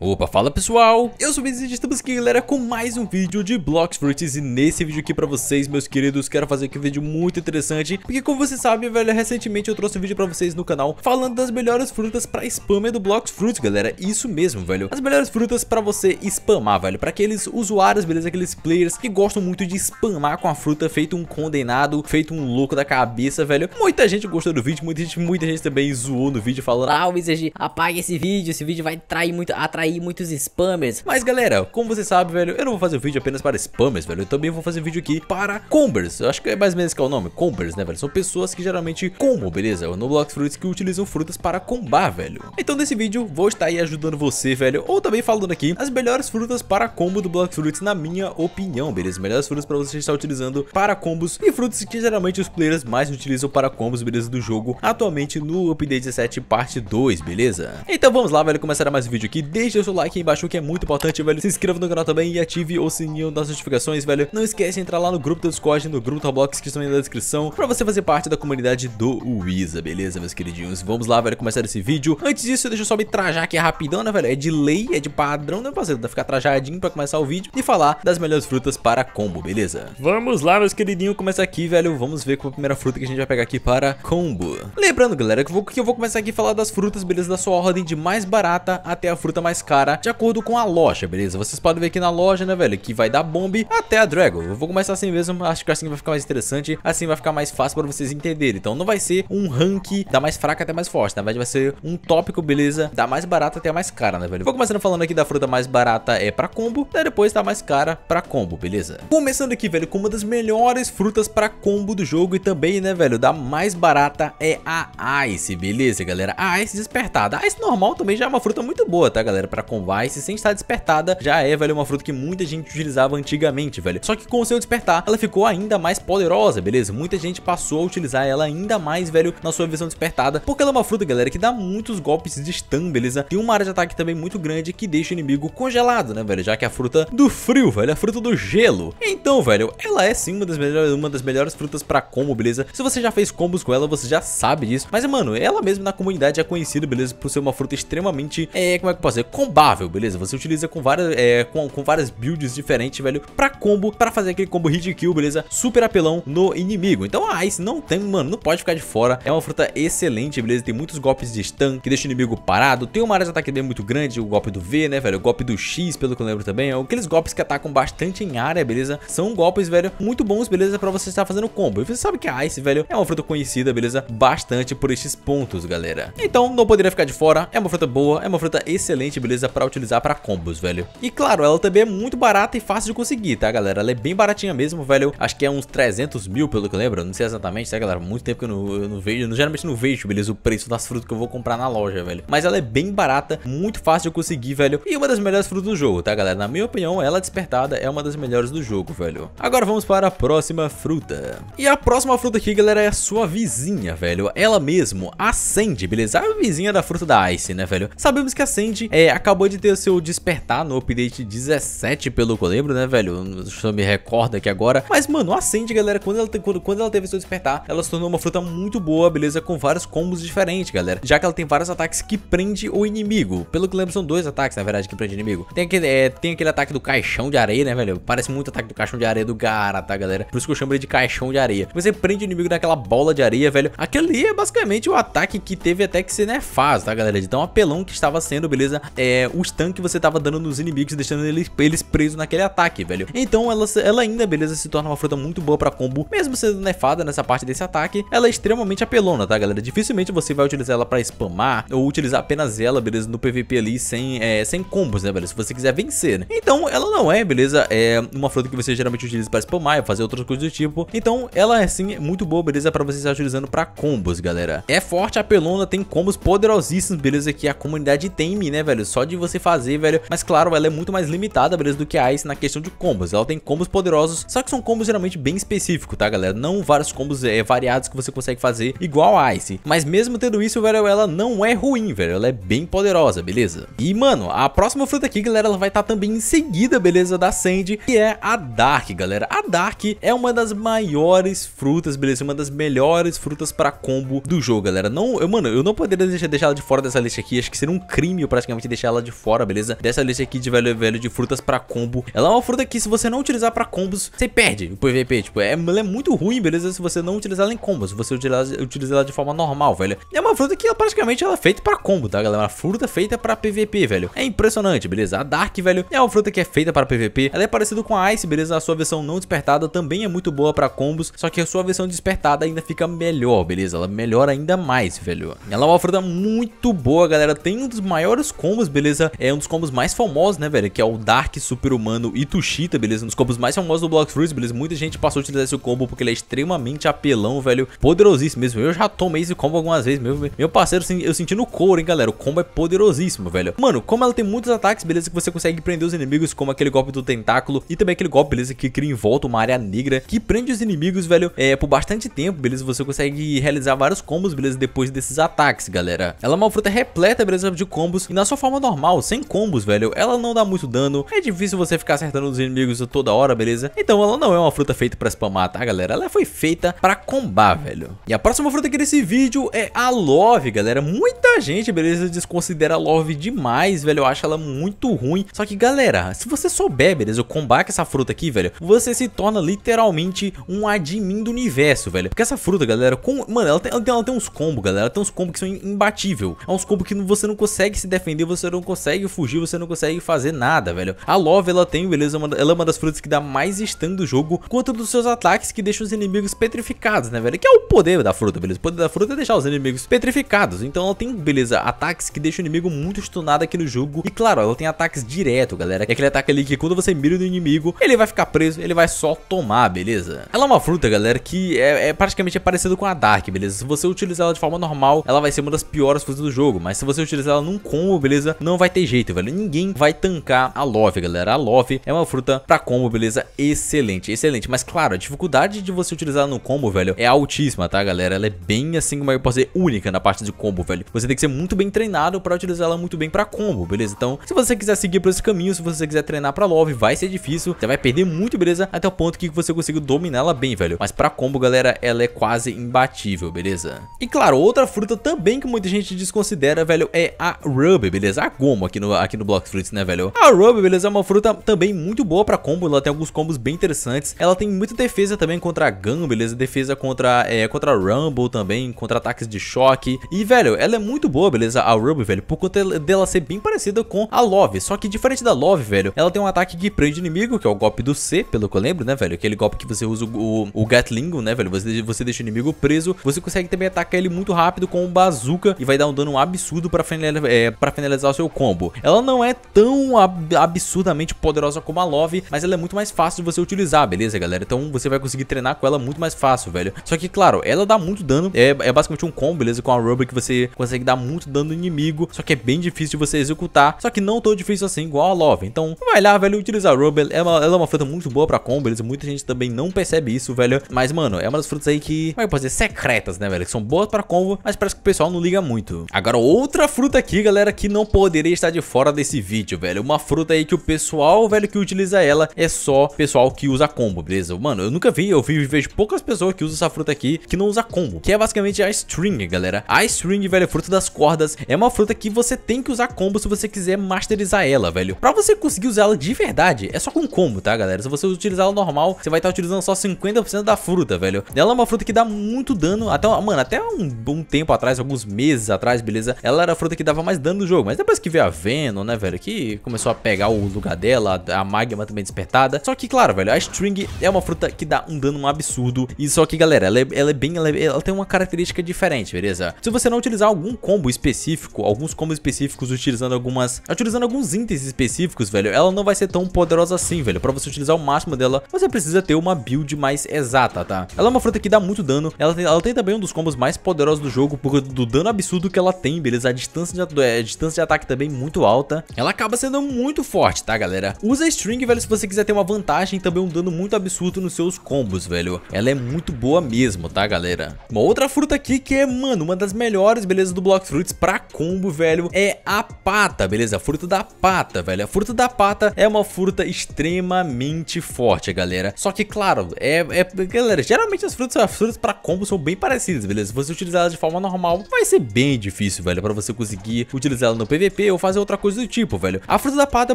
Opa, fala pessoal, eu sou o Vinícius e estamos aqui galera com mais um vídeo de Blocks Fruits E nesse vídeo aqui pra vocês, meus queridos, quero fazer aqui um vídeo muito interessante Porque como vocês sabem, velho, recentemente eu trouxe um vídeo pra vocês no canal Falando das melhores frutas pra spammer do Blocks Fruits, galera, isso mesmo, velho As melhores frutas pra você spamar, velho Pra aqueles usuários, beleza, aqueles players que gostam muito de spamar com a fruta Feito um condenado, feito um louco da cabeça, velho Muita gente gostou do vídeo, muita gente, muita gente também zoou no vídeo Falando, ah, Wizard, apaga esse vídeo, esse vídeo vai trair muito, atrair aí muitos spammers. Mas galera, como você sabe, velho, eu não vou fazer um vídeo apenas para spammers, velho. Eu também vou fazer um vídeo aqui para combers. Eu acho que é mais ou menos que é o nome, combers, né, velho? São pessoas que geralmente combo, beleza? no Blox Fruits que utilizam frutas para combar, velho. Então nesse vídeo vou estar aí ajudando você, velho, ou também falando aqui as melhores frutas para combo do Blox Fruits na minha opinião, beleza? Melhores frutas para você estar utilizando para combos e frutas que geralmente os players mais utilizam para combos, beleza, do jogo atualmente no Update 17 parte 2, beleza? Então vamos lá, velho, começar mais um vídeo aqui. Deixe deixa o seu like aí embaixo que é muito importante, velho. Se inscreva no canal também e ative o sininho das notificações, velho. Não esquece de entrar lá no grupo do Discord, no grupo do Roblox que estão aí na descrição, pra você fazer parte da comunidade do Wiza, beleza, meus queridinhos? Vamos lá, velho, começar esse vídeo. Antes disso, deixa eu só me trajar aqui rapidão, né, velho? É de lei, é de padrão, né, parceiro? Dá ficar trajadinho pra começar o vídeo e falar das melhores frutas para combo, beleza? Vamos lá, meus queridinhos, começar aqui, velho. Vamos ver qual é a primeira fruta que a gente vai pegar aqui para combo. Lembrando, galera, que eu vou, que eu vou começar aqui a falar das frutas, beleza? Da sua ordem de mais barata até a fruta mais cara de acordo com a loja, beleza? Vocês podem ver aqui na loja, né, velho, que vai dar bombe até a Dragon. Eu vou começar assim mesmo, acho que assim vai ficar mais interessante, assim vai ficar mais fácil pra vocês entenderem. Então não vai ser um rank da mais fraca até mais forte, na verdade vai ser um tópico, beleza, da mais barata até a mais cara, né, velho? Vou começando falando aqui da fruta mais barata é pra combo, daí né, depois tá mais cara pra combo, beleza? Começando aqui, velho, com uma das melhores frutas pra combo do jogo e também, né, velho, da mais barata é a Ice, beleza, galera? A Ice despertada. A Ice normal também já é uma fruta muito boa, tá, galera? pra convice, sem estar despertada, já é, velho, uma fruta que muita gente utilizava antigamente, velho. Só que com o seu despertar, ela ficou ainda mais poderosa, beleza? Muita gente passou a utilizar ela ainda mais, velho, na sua versão despertada, porque ela é uma fruta, galera, que dá muitos golpes de stun, beleza? Tem uma área de ataque também muito grande que deixa o inimigo congelado, né, velho? Já que é a fruta do frio, velho, a fruta do gelo. Então, velho, ela é sim uma das melhores, uma das melhores frutas pra combo, beleza? Se você já fez combos com ela, você já sabe disso. Mas, mano, ela mesmo na comunidade é conhecida, beleza? Por ser uma fruta extremamente, é, como é que eu posso dizer? combável, beleza? Você utiliza com várias, é, com, com várias builds diferentes, velho, pra combo, pra fazer aquele combo hit kill, beleza? Super apelão no inimigo. Então a ah, Ice não tem, mano, não pode ficar de fora. É uma fruta excelente, beleza? Tem muitos golpes de stun que deixa o inimigo parado. Tem uma área de ataque bem muito grande, o golpe do V, né, velho? O golpe do X, pelo que eu lembro também. É aqueles golpes que atacam bastante em área, beleza? São golpes, velho, muito bons, beleza? Pra você estar fazendo combo. E você sabe que a Ice, velho, é uma fruta conhecida, beleza? Bastante por estes pontos, galera. Então, não poderia ficar de fora. É uma fruta boa, é uma fruta excelente, beleza? beleza pra utilizar pra combos, velho. E claro, ela também é muito barata e fácil de conseguir, tá, galera? Ela é bem baratinha mesmo, velho. Acho que é uns 300 mil, pelo que eu lembro. Não sei exatamente, tá, galera? Muito tempo que eu não, eu não vejo. Eu geralmente não vejo, beleza? O preço das frutas que eu vou comprar na loja, velho. Mas ela é bem barata, muito fácil de conseguir, velho. E uma das melhores frutas do jogo, tá, galera? Na minha opinião, ela despertada é uma das melhores do jogo, velho. Agora vamos para a próxima fruta. E a próxima fruta aqui, galera, é a sua vizinha, velho. Ela mesmo, a Sandy, beleza? A vizinha da fruta da Ice, né, velho? Sabemos que a Sandy é a acabou de ter o seu despertar no update 17, pelo que eu lembro, né, velho? Não me recorda aqui agora. Mas, mano, acende, galera. Quando ela, quando, quando ela teve seu despertar, ela se tornou uma fruta muito boa, beleza? Com vários combos diferentes, galera. Já que ela tem vários ataques que prende o inimigo. Pelo que eu lembro, são dois ataques, na verdade, que prende o inimigo. Tem aquele, é, tem aquele ataque do caixão de areia, né, velho? Parece muito ataque do caixão de areia do Gara, tá, galera? Por isso que eu chamo ele de caixão de areia. Você prende o inimigo naquela bola de areia, velho. Aquele é basicamente o ataque que teve até que ser nefaz, tá, galera? De tão apelão que estava sendo, beleza? É, os é, o stun que você tava dando nos inimigos, deixando eles, eles presos naquele ataque, velho. Então ela, ela ainda, beleza, se torna uma fruta muito boa pra combo, mesmo sendo nefada nessa parte desse ataque, ela é extremamente apelona, tá, galera? Dificilmente você vai utilizar ela pra spamar ou utilizar apenas ela, beleza, no PVP ali sem, é, sem combos, né, velho? Se você quiser vencer, né? Então ela não é, beleza, é uma fruta que você geralmente utiliza pra spamar ou fazer outras coisas do tipo. Então ela é, sim, muito boa, beleza, pra você estar utilizando pra combos, galera. É forte, apelona, tem combos poderosíssimos, beleza, que a comunidade teme, né, velho? só de você fazer, velho. Mas claro, ela é muito mais limitada, beleza, do que a Ice na questão de combos. Ela tem combos poderosos, só que são combos geralmente bem específicos, tá, galera? Não vários combos é, variados que você consegue fazer igual a Ice. Mas mesmo tendo isso, velho, ela não é ruim, velho. Ela é bem poderosa, beleza? E, mano, a próxima fruta aqui, galera, ela vai estar tá também em seguida, beleza, da Sandy, que é a Dark, galera. A Dark é uma das maiores frutas, beleza? Uma das melhores frutas pra combo do jogo, galera. Não, eu, mano, eu não poderia deixar, deixar ela de fora dessa lista aqui. Acho que seria um crime eu praticamente deixar deixar ela de fora, beleza? Dessa lista aqui de velho velho de frutas pra combo. Ela é uma fruta que se você não utilizar pra combos, você perde o PVP. Tipo, é, ela é muito ruim, beleza? Se você não utilizar ela em combos, se você utilizar, utilizar ela de forma normal, velho. É uma fruta que ela, praticamente ela é feita pra combo, tá, galera? É uma fruta feita pra PVP, velho. É impressionante, beleza? A Dark, velho, é uma fruta que é feita pra PVP. Ela é parecida com a Ice, beleza? A sua versão não despertada também é muito boa pra combos, só que a sua versão despertada ainda fica melhor, beleza? Ela melhora ainda mais, velho. Ela é uma fruta muito boa, galera. Tem um dos maiores combos beleza? É um dos combos mais famosos, né, velho? Que é o Dark Super-Humano e Tushita, beleza? Um dos combos mais famosos do Block Fruits, beleza? Muita gente passou a utilizar esse combo porque ele é extremamente apelão, velho. Poderosíssimo mesmo. Eu já tomei esse combo algumas vezes, meu, meu parceiro, assim, eu senti no couro, hein, galera? O combo é poderosíssimo, velho. Mano, como ela tem muitos ataques, beleza? Que você consegue prender os inimigos, como aquele golpe do tentáculo e também aquele golpe, beleza? Que cria em volta uma área negra que prende os inimigos, velho, é, por bastante tempo, beleza? Você consegue realizar vários combos, beleza? Depois desses ataques, galera. Ela é uma fruta repleta, beleza? De combos e na sua forma normal, sem combos, velho, ela não dá muito dano, é difícil você ficar acertando os inimigos toda hora, beleza? Então ela não é uma fruta feita pra spamar, tá, galera? Ela foi feita pra combar, velho. E a próxima fruta aqui desse vídeo é a Love, galera. Muita gente, beleza, desconsidera a Love demais, velho, eu acho ela muito ruim. Só que, galera, se você souber, beleza, o combate essa fruta aqui, velho, você se torna literalmente um admin do universo, velho. Porque essa fruta, galera, com... mano, ela tem, ela tem, uns combos, galera, ela tem uns combos que são imbatível. É uns combos que você não consegue se defender, você não consegue fugir, você não consegue fazer nada, velho. A Love, ela tem, beleza, é ela é uma das frutas que dá mais stun do jogo, quanto dos seus ataques que deixam os inimigos petrificados, né, velho? Que é o poder da fruta, beleza? O poder da fruta é deixar os inimigos petrificados. Então ela tem, beleza, ataques que deixam o inimigo muito stunado aqui no jogo. E claro, ela tem ataques direto, galera. É aquele ataque ali que quando você mira no inimigo, ele vai ficar preso, ele vai só tomar, beleza? Ela é uma fruta, galera, que é, é praticamente é parecido com a Dark, beleza? Se você utilizar ela de forma normal, ela vai ser uma das piores frutas do jogo. Mas se você utilizar ela num combo, beleza? não vai ter jeito, velho. Ninguém vai tancar a Love, galera. A Love é uma fruta pra combo, beleza? Excelente, excelente. Mas claro, a dificuldade de você utilizar no combo, velho, é altíssima, tá, galera? Ela é bem assim, como é eu posso dizer, única na parte de combo, velho. Você tem que ser muito bem treinado pra utilizar ela muito bem pra combo, beleza? Então, se você quiser seguir por esse caminho, se você quiser treinar pra Love, vai ser difícil. Você vai perder muito, beleza? Até o ponto que você consiga dominar ela bem, velho. Mas pra combo, galera, ela é quase imbatível, beleza? E claro, outra fruta também que muita gente desconsidera, velho, é a Ruby, beleza? A como aqui no, aqui no Block Fruits, né, velho? A Ruby, beleza, é uma fruta também muito boa pra combo, ela tem alguns combos bem interessantes. Ela tem muita defesa também contra a Gun, beleza? Defesa contra, é, contra Rumble também, contra ataques de choque. E, velho, ela é muito boa, beleza? A Ruby, velho, por conta dela ser bem parecida com a Love. Só que diferente da Love, velho, ela tem um ataque que prende inimigo, que é o golpe do C, pelo que eu lembro, né, velho? Aquele golpe que você usa o, o Gatling, né, velho? Você, você deixa o inimigo preso, você consegue também atacar ele muito rápido com o um Bazooka e vai dar um dano absurdo pra, finalizar, é, pra finalizar o seu seu combo. Ela não é tão ab absurdamente poderosa como a Love, mas ela é muito mais fácil de você utilizar, beleza, galera? Então você vai conseguir treinar com ela muito mais fácil, velho. Só que, claro, ela dá muito dano, é, é basicamente um combo, beleza? Com a Ruby que você consegue dar muito dano no inimigo, só que é bem difícil de você executar, só que não tão difícil assim igual a Love. Então vai lá, velho, utilizar a Ruby, ela, ela é uma fruta muito boa pra combo, beleza? Muita gente também não percebe isso, velho, mas, mano, é uma das frutas aí que, como é que eu posso dizer, secretas, né, velho? Que são boas pra combo, mas parece que o pessoal não liga muito. Agora, outra fruta aqui, galera, que não pode poderia estar de fora desse vídeo, velho. Uma fruta aí que o pessoal, velho, que utiliza ela é só pessoal que usa combo, beleza? Mano, eu nunca vi, eu vi, vejo poucas pessoas que usam essa fruta aqui que não usa combo, que é basicamente a string, galera. A string, velho, é fruta das cordas, é uma fruta que você tem que usar combo se você quiser masterizar ela, velho. Pra você conseguir usar ela de verdade, é só com combo, tá, galera? Se você utilizar ela normal, você vai estar tá utilizando só 50% da fruta, velho. Ela é uma fruta que dá muito dano, até, mano, até um, bom tempo atrás, alguns meses atrás, beleza? Ela era a fruta que dava mais dano no jogo, mas depois depois que veio a Venom, né, velho, que começou a pegar o lugar dela, a Magma também despertada. Só que, claro, velho, a String é uma fruta que dá um dano absurdo. E só que, galera, ela é, ela é bem... Ela, é, ela, tem uma característica diferente, beleza? Se você não utilizar algum combo específico, alguns combos específicos utilizando algumas... Utilizando alguns itens específicos, velho, ela não vai ser tão poderosa assim, velho. Pra você utilizar o máximo dela, você precisa ter uma build mais exata, tá? Ela é uma fruta que dá muito dano. Ela tem, ela tem também um dos combos mais poderosos do jogo, por do dano absurdo que ela tem, beleza? A distância de, é, a distância de ataque ataque também muito alta. Ela acaba sendo muito forte, tá, galera? Usa string, velho, se você quiser ter uma vantagem também um dano muito absurdo nos seus combos, velho. Ela é muito boa mesmo, tá, galera? Uma outra fruta aqui que é, mano, uma das melhores belezas do Block Fruits pra combo, velho, é a pata, beleza? A fruta da pata, velho. A fruta da pata é uma fruta extremamente forte, galera. Só que, claro, é... é galera, geralmente as frutas, as frutas pra combo são bem parecidas, beleza? Se você utilizar elas de forma normal, vai ser bem difícil, velho, pra você conseguir utilizá-la no PVP TP ou fazer outra coisa do tipo, velho. A fruta da pata é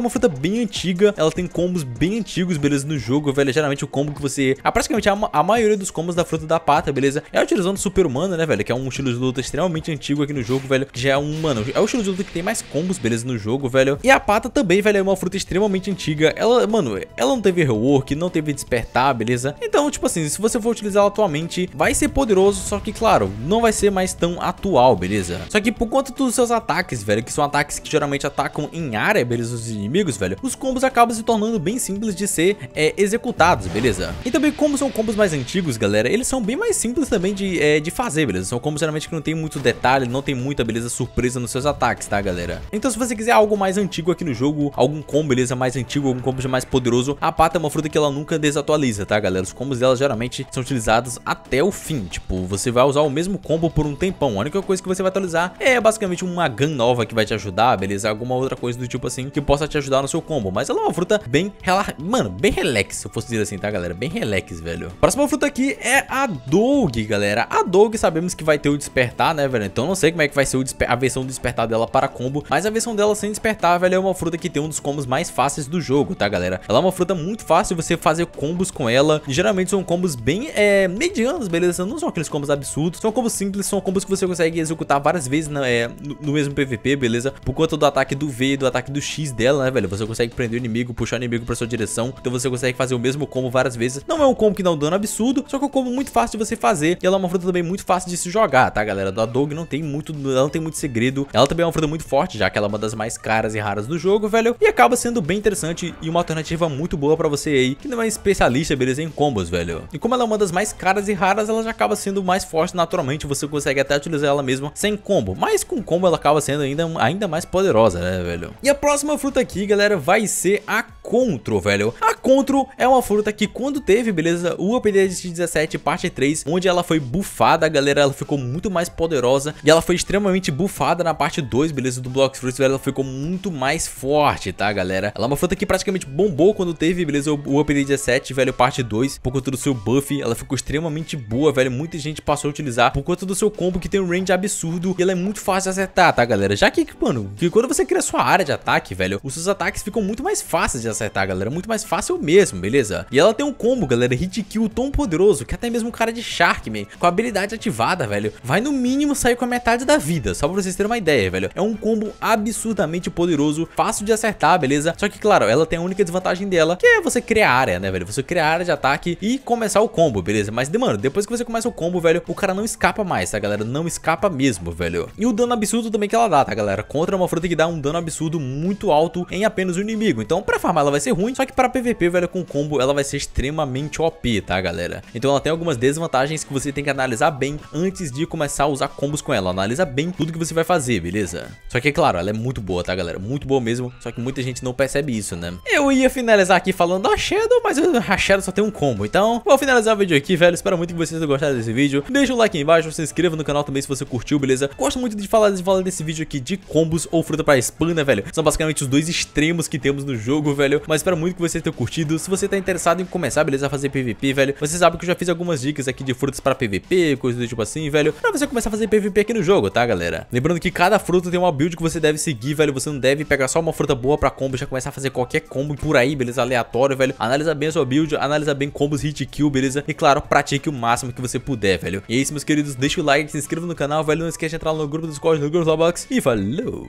uma fruta bem antiga, ela tem combos bem antigos, beleza, no jogo, velho. É geralmente o combo que você... Ah, praticamente a, a maioria dos combos da fruta da pata, beleza, é utilizando super humano, né, velho, que é um estilo de luta extremamente antigo aqui no jogo, velho, que já é um, mano, é o estilo de luta que tem mais combos, beleza, no jogo, velho. E a pata também, velho, é uma fruta extremamente antiga. Ela, mano, ela não teve rework, não teve despertar, beleza? Então, tipo assim, se você for utilizar ela atualmente, vai ser poderoso, só que, claro, não vai ser mais tão atual, beleza? Só que por conta dos seus ataques, velho, que são ataques ataques que geralmente atacam em área, beleza, os inimigos, velho, os combos acabam se tornando bem simples de ser é, executados, beleza? E também como são combos mais antigos, galera, eles são bem mais simples também de, é, de fazer, beleza? São combos geralmente que não tem muito detalhe, não tem muita, beleza, surpresa nos seus ataques, tá, galera? Então se você quiser algo mais antigo aqui no jogo, algum combo, beleza, mais antigo, algum combo mais poderoso, a pata é uma fruta que ela nunca desatualiza, tá, galera? Os combos dela geralmente são utilizados até o fim, tipo, você vai usar o mesmo combo por um tempão, a única coisa que você vai atualizar é basicamente uma gun nova que vai te ajudar beleza? alguma outra coisa do tipo assim que possa te ajudar no seu combo. Mas ela é uma fruta bem, rela... mano, bem relax, se eu fosse dizer assim, tá, galera? Bem relax, velho. Próxima fruta aqui é a Doug, galera. A Doug sabemos que vai ter o despertar, né, velho? Então não sei como é que vai ser a versão do despertar dela para combo, mas a versão dela sem despertar, velho, é uma fruta que tem um dos combos mais fáceis do jogo, tá, galera? Ela é uma fruta muito fácil você fazer combos com ela. geralmente são combos bem é, medianos, beleza? Não são aqueles combos absurdos, são combos simples, são combos que você consegue executar várias vezes na, é, no, no mesmo PVP, beleza? Por conta do ataque do V e do ataque do X dela, né, velho? Você consegue prender o inimigo, puxar o inimigo pra sua direção. Então você consegue fazer o mesmo combo várias vezes. Não é um combo que dá um dano absurdo, só que é um combo muito fácil de você fazer. E ela é uma fruta também muito fácil de se jogar, tá, galera? Da Dog não tem muito, ela não tem muito segredo. Ela também é uma fruta muito forte, já que ela é uma das mais caras e raras do jogo, velho. E acaba sendo bem interessante e uma alternativa muito boa pra você aí, que não é especialista, beleza, em combos, velho. E como ela é uma das mais caras e raras, ela já acaba sendo mais forte naturalmente. Você consegue até utilizar ela mesma sem combo. Mas com combo ela acaba sendo ainda, ainda mais mais poderosa, né, velho? E a próxima fruta aqui, galera, vai ser a Contro, velho. A Contro é uma fruta que quando teve, beleza, o update 17 parte 3, onde ela foi bufada, galera, ela ficou muito mais poderosa e ela foi extremamente bufada na parte 2, beleza, do Blox Fruits, velho, ela ficou muito mais forte, tá, galera? Ela é uma fruta que praticamente bombou quando teve, beleza, o update 17, velho, parte 2, por conta do seu buff, ela ficou extremamente boa, velho, muita gente passou a utilizar por conta do seu combo que tem um range absurdo e ela é muito fácil de acertar, tá, galera? Já que, mano, dano. Que quando você cria sua área de ataque, velho, os seus ataques ficam muito mais fáceis de acertar, galera. Muito mais fácil mesmo, beleza? E ela tem um combo, galera, hit kill tão poderoso que até mesmo o cara de Sharkman, com a habilidade ativada, velho, vai no mínimo sair com a metade da vida. Só pra vocês terem uma ideia, velho. É um combo absurdamente poderoso, fácil de acertar, beleza? Só que, claro, ela tem a única desvantagem dela, que é você criar área, né, velho? Você criar área de ataque e começar o combo, beleza? Mas, mano, depois que você começa o combo, velho, o cara não escapa mais, tá, galera? Não escapa mesmo, velho. E o dano absurdo também que ela dá, tá, galera? Contra é uma fruta que dá um dano absurdo muito alto em apenas um inimigo. Então, pra farmar ela vai ser ruim, só que pra PVP, velho, com combo, ela vai ser extremamente OP, tá, galera? Então ela tem algumas desvantagens que você tem que analisar bem antes de começar a usar combos com ela. Analisa bem tudo que você vai fazer, beleza? Só que, é claro, ela é muito boa, tá, galera? Muito boa mesmo, só que muita gente não percebe isso, né? Eu ia finalizar aqui falando a Shadow, mas a Shadow só tem um combo. Então, vou finalizar o vídeo aqui, velho. Espero muito que vocês tenham gostado desse vídeo. Deixa o like aí embaixo, se inscreva no canal também se você curtiu, beleza? Gosto muito de falar, de falar desse vídeo aqui de combos amigos ou fruta pra espana, velho? São basicamente os dois extremos que temos no jogo, velho. Mas espero muito que você tenha curtido. Se você tá interessado em começar, beleza, a fazer PVP, velho, você sabe que eu já fiz algumas dicas aqui de frutas pra PVP, coisas do tipo assim, velho, pra você começar a fazer PVP aqui no jogo, tá, galera? Lembrando que cada fruta tem uma build que você deve seguir, velho. Você não deve pegar só uma fruta boa pra combo e já começar a fazer qualquer combo por aí, beleza? Aleatório, velho. Analisa bem a sua build, analisa bem combos, hit kill, beleza? E claro, pratique o máximo que você puder, velho. E é isso, meus queridos. Deixa o like, se inscreva no canal, velho. Não esquece de entrar no grupo do Discord, no grupo do Roblox. E falou!